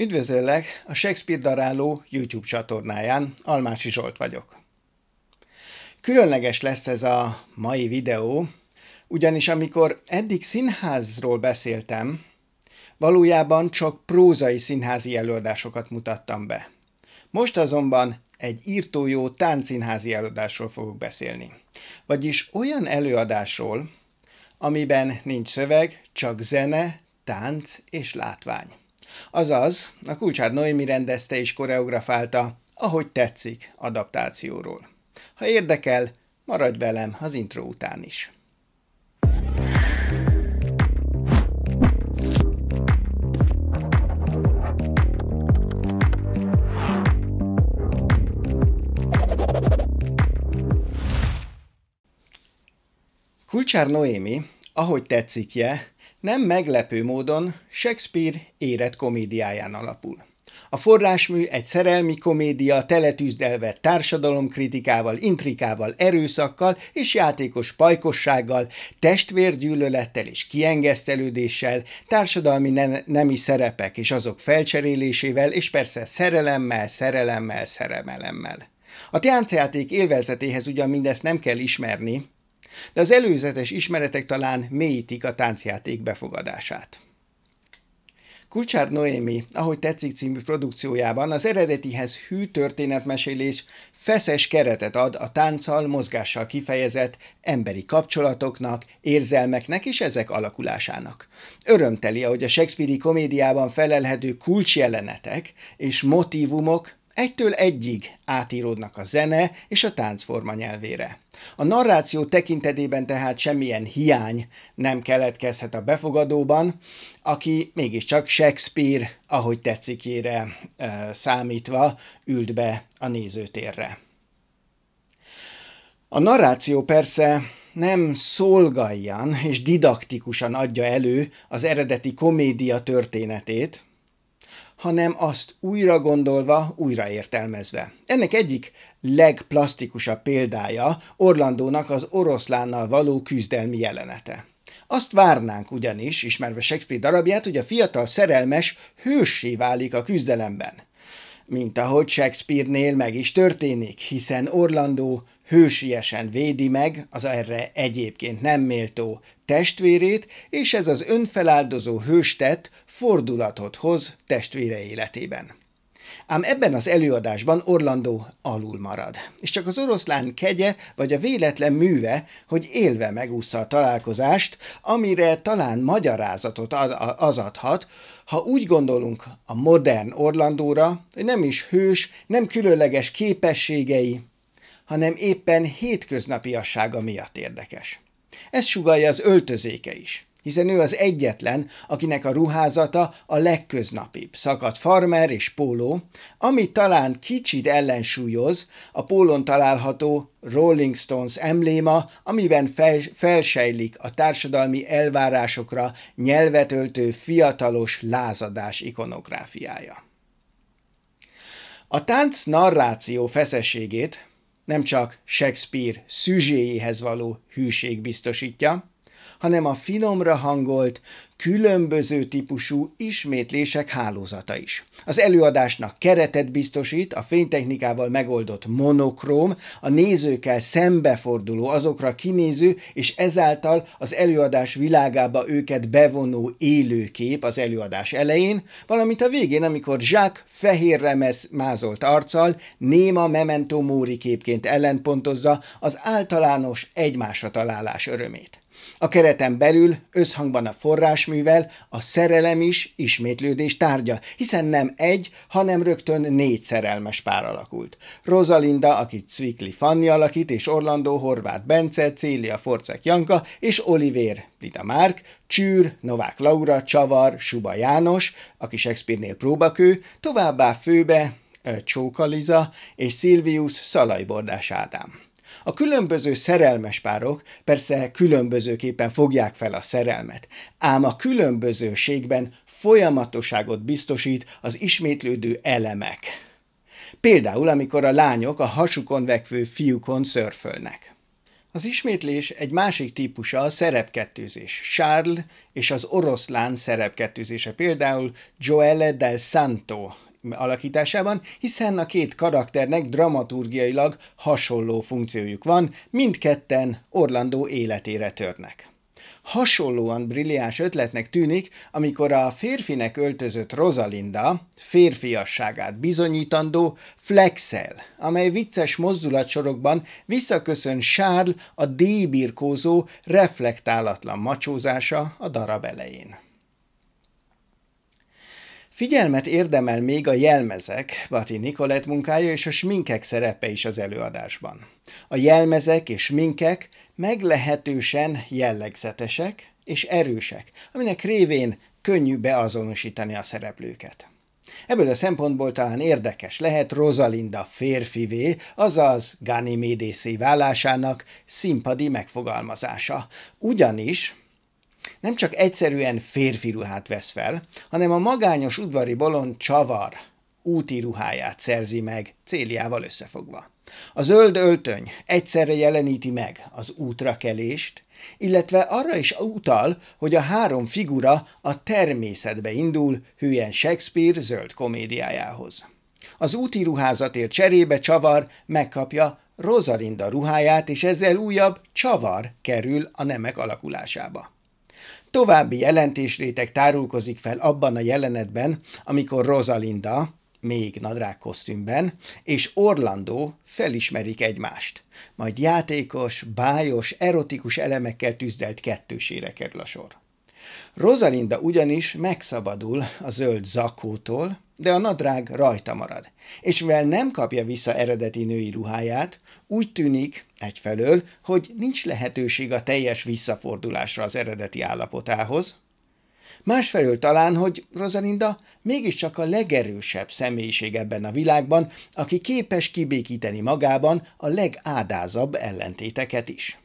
Üdvözöllek a Shakespeare daráló YouTube csatornáján, Almási Zsolt vagyok. Különleges lesz ez a mai videó, ugyanis amikor eddig színházról beszéltem, valójában csak prózai színházi előadásokat mutattam be. Most azonban egy írtójó táncszínházi előadásról fogok beszélni. Vagyis olyan előadásról, amiben nincs szöveg, csak zene, tánc és látvány. Azaz, a Kulcsár Noémi rendezte és koreografálta, ahogy tetszik, adaptációról. Ha érdekel, maradj velem az intro után is. Kulcsár Noémi, ahogy je, nem meglepő módon Shakespeare érett komédiáján alapul. A forrásmű egy szerelmi komédia teletűzdelve társadalomkritikával, intrikával, erőszakkal és játékos pajkossággal, testvérgyűlölettel és kiengesztelődéssel, társadalmi ne- nemi szerepek és azok felcserélésével, és persze szerelemmel, szerelemmel, szerelemmel. A táncjáték élvezetéhez ugyan mindezt nem kell ismerni, de az előzetes ismeretek talán mélyítik a táncjáték befogadását. Kulcsár Noémi, ahogy tetszik című produkciójában az eredetihez hű történetmesélés feszes keretet ad a tánccal, mozgással kifejezett emberi kapcsolatoknak, érzelmeknek és ezek alakulásának. Örömteli, ahogy a Shakespeare-i komédiában felelhető kulcsjelenetek és motivumok Egytől egyig átíródnak a zene és a táncforma nyelvére. A narráció tekintetében tehát semmilyen hiány nem keletkezhet a befogadóban, aki mégiscsak Shakespeare, ahogy tetszikére e, számítva, ült be a nézőtérre. A narráció persze nem szolgáljan és didaktikusan adja elő az eredeti komédia történetét, hanem azt újra gondolva, újra értelmezve. Ennek egyik legplasztikusabb példája Orlandónak az oroszlánnal való küzdelmi jelenete. Azt várnánk ugyanis, ismerve Shakespeare darabját, hogy a fiatal szerelmes hőssé válik a küzdelemben mint ahogy Shakespeare-nél meg is történik, hiszen Orlandó hősiesen védi meg az erre egyébként nem méltó testvérét, és ez az önfeláldozó hőstett fordulatot hoz testvére életében. Ám ebben az előadásban Orlandó alul marad, és csak az oroszlán kegye vagy a véletlen műve, hogy élve megúszza a találkozást, amire talán magyarázatot ad, az adhat, ha úgy gondolunk a modern Orlandóra, hogy nem is hős, nem különleges képességei, hanem éppen hétköznapiassága miatt érdekes. Ez sugalja az öltözéke is hiszen ő az egyetlen, akinek a ruházata a legköznapibb, szakadt farmer és póló, ami talán kicsit ellensúlyoz a pólon található Rolling Stones embléma, amiben fel, felsejlik a társadalmi elvárásokra nyelvetöltő fiatalos lázadás ikonográfiája. A tánc narráció feszességét nem csak Shakespeare szüzséjéhez való hűség biztosítja, hanem a finomra hangolt, különböző típusú ismétlések hálózata is. Az előadásnak keretet biztosít a fénytechnikával megoldott monokróm, a nézőkkel szembeforduló, azokra kinéző, és ezáltal az előadás világába őket bevonó élőkép az előadás elején, valamint a végén, amikor Zsák fehér remez mázolt arccal néma memento mori képként ellenpontozza az általános egymásra találás örömét. A kereten belül összhangban a forrásművel a szerelem is ismétlődés tárgya, hiszen nem egy, hanem rögtön négy szerelmes pár alakult. Rosalinda, akit Cvikli Fanni alakít, és Orlandó Horváth Bence, Célia Forcek Janka, és Oliver Lita Márk, Csűr, Novák Laura, Csavar, Suba János, aki Shakespeare-nél próbakő, továbbá főbe Csókaliza és Silvius Szalajbordás Ádám. A különböző szerelmes párok persze különbözőképpen fogják fel a szerelmet, ám a különbözőségben folyamatosságot biztosít az ismétlődő elemek. Például, amikor a lányok a hasukon vekvő fiúkon szörfölnek. Az ismétlés egy másik típusa a szerepkettőzés. Charles és az oroszlán szerepkettőzése például Joelle del Santo alakításában, hiszen a két karakternek dramaturgiailag hasonló funkciójuk van, mindketten Orlandó életére törnek. Hasonlóan brilliáns ötletnek tűnik, amikor a férfinek öltözött Rosalinda férfiasságát bizonyítandó flexel, amely vicces mozdulatsorokban visszaköszön Charles a débirkózó, reflektálatlan macsózása a darab elején. Figyelmet érdemel még a jelmezek, Vati Nikolett munkája és a sminkek szerepe is az előadásban. A jelmezek és sminkek meglehetősen jellegzetesek és erősek, aminek révén könnyű beazonosítani a szereplőket. Ebből a szempontból talán érdekes lehet Rosalinda férfivé, azaz Ganymédészé válásának színpadi megfogalmazása. Ugyanis nem csak egyszerűen férfi ruhát vesz fel, hanem a magányos udvari bolond csavar, úti ruháját szerzi meg, céljával összefogva. A zöld öltöny egyszerre jeleníti meg az útrakelést, illetve arra is utal, hogy a három figura a természetbe indul hülyen Shakespeare zöld komédiájához. Az úti ruházatért cserébe csavar megkapja Rosalinda ruháját, és ezzel újabb csavar kerül a nemek alakulásába. További jelentésréteg tárulkozik fel abban a jelenetben, amikor Rosalinda, még nadrág kosztümben, és Orlando felismerik egymást. Majd játékos, bájos, erotikus elemekkel tüzdelt kettősére kerül a sor. Rosalinda ugyanis megszabadul a zöld zakótól, de a nadrág rajta marad. És mivel nem kapja vissza eredeti női ruháját, úgy tűnik egyfelől, hogy nincs lehetőség a teljes visszafordulásra az eredeti állapotához, Másfelől talán, hogy Rosalinda mégiscsak a legerősebb személyiség ebben a világban, aki képes kibékíteni magában a legádázabb ellentéteket is.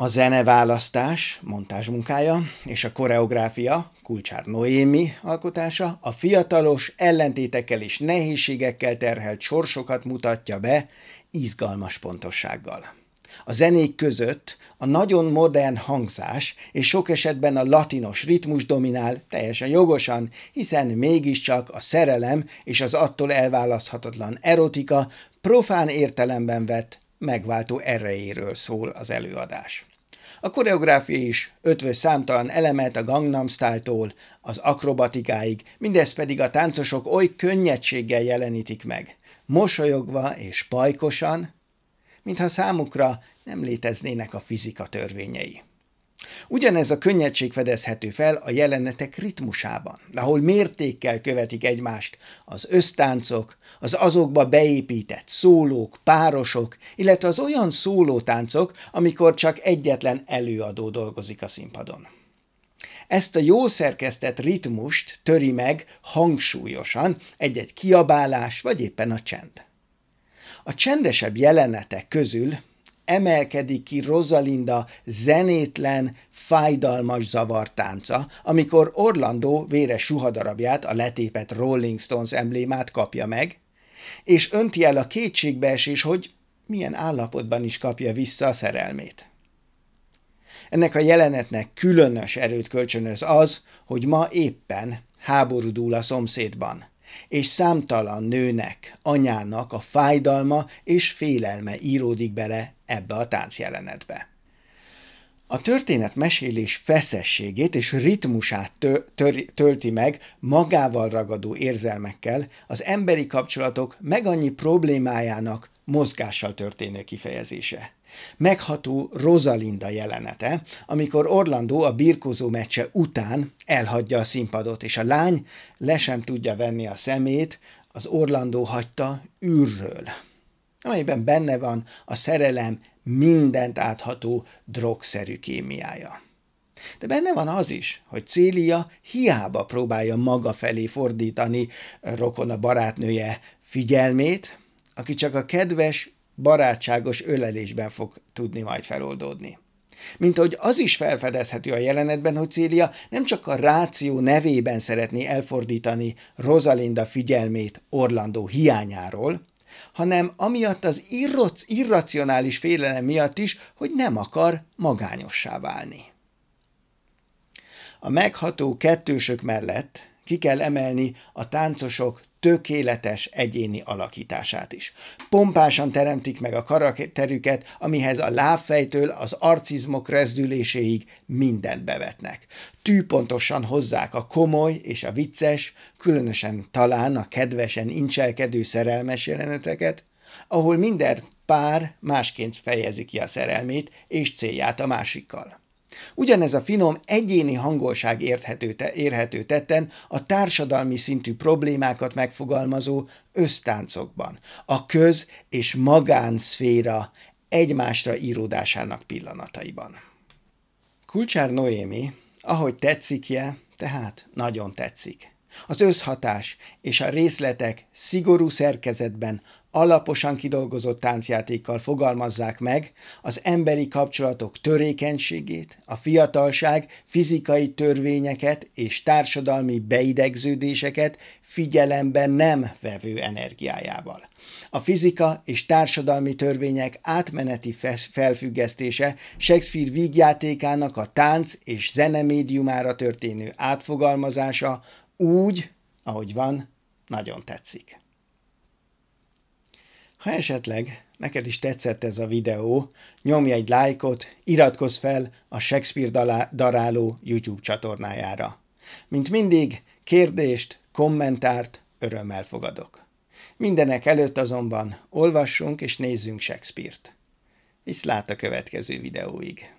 A zeneválasztás, munkája és a koreográfia, Kulcsár Noémi alkotása a fiatalos, ellentétekkel és nehézségekkel terhelt sorsokat mutatja be izgalmas pontossággal. A zenék között a nagyon modern hangzás és sok esetben a latinos ritmus dominál teljesen jogosan, hiszen mégiscsak a szerelem és az attól elválaszthatatlan erotika profán értelemben vett megváltó erejéről szól az előadás. A koreográfia is ötvöz számtalan elemet a Gangnam Style-tól az akrobatikáig, mindez pedig a táncosok oly könnyedséggel jelenítik meg, mosolyogva és pajkosan, mintha számukra nem léteznének a fizika törvényei. Ugyanez a könnyedség fedezhető fel a jelenetek ritmusában, ahol mértékkel követik egymást az ösztáncok, az azokba beépített szólók, párosok, illetve az olyan szólótáncok, amikor csak egyetlen előadó dolgozik a színpadon. Ezt a jó szerkesztett ritmust töri meg hangsúlyosan egy-egy kiabálás vagy éppen a csend. A csendesebb jelenetek közül emelkedik ki Rosalinda zenétlen, fájdalmas zavartánca, amikor Orlando véres suhadarabját, a letépet Rolling Stones emblémát kapja meg, és önti el a kétségbeesés, hogy milyen állapotban is kapja vissza a szerelmét. Ennek a jelenetnek különös erőt kölcsönöz az, hogy ma éppen háborúdul a szomszédban – és számtalan nőnek, anyának a fájdalma és félelme íródik bele ebbe a táncjelenetbe. A történet mesélés feszességét és ritmusát tö- tör- tölti meg magával ragadó érzelmekkel, az emberi kapcsolatok meg annyi problémájának, mozgással történő kifejezése. Megható Rosalinda jelenete, amikor Orlandó a birkózó meccse után elhagyja a színpadot, és a lány le sem tudja venni a szemét, az Orlandó hagyta űrről, amelyben benne van a szerelem mindent átható drogszerű kémiája. De benne van az is, hogy Célia hiába próbálja maga felé fordítani rokona barátnője figyelmét, aki csak a kedves, barátságos ölelésben fog tudni majd feloldódni. Mint ahogy az is felfedezhető a jelenetben, hogy Célia nem csak a ráció nevében szeretné elfordítani Rosalinda figyelmét Orlandó hiányáról, hanem amiatt az irroc, irracionális félelem miatt is, hogy nem akar magányossá válni. A megható kettősök mellett ki kell emelni a táncosok tökéletes egyéni alakítását is. Pompásan teremtik meg a karakterüket, amihez a lábfejtől az arcizmok rezdüléséig mindent bevetnek. Tűpontosan hozzák a komoly és a vicces, különösen talán a kedvesen incselkedő szerelmes jeleneteket, ahol minden pár másként fejezi ki a szerelmét és célját a másikkal. Ugyanez a finom, egyéni hangolság érthető, te, érhető tetten a társadalmi szintű problémákat megfogalmazó ösztáncokban, a köz- és magánszféra egymásra íródásának pillanataiban. Kulcsár Noémi, ahogy je, tehát nagyon tetszik. Az összhatás és a részletek szigorú szerkezetben, alaposan kidolgozott táncjátékkal fogalmazzák meg az emberi kapcsolatok törékenységét, a fiatalság fizikai törvényeket és társadalmi beidegződéseket figyelembe nem vevő energiájával. A fizika és társadalmi törvények átmeneti felfüggesztése Shakespeare vígjátékának a tánc és zene médiumára történő átfogalmazása úgy, ahogy van, nagyon tetszik. Ha esetleg neked is tetszett ez a videó, nyomj egy lájkot, iratkozz fel a Shakespeare daráló YouTube csatornájára. Mint mindig, kérdést, kommentárt örömmel fogadok. Mindenek előtt azonban olvassunk és nézzünk Shakespeare-t. Viszlát a következő videóig!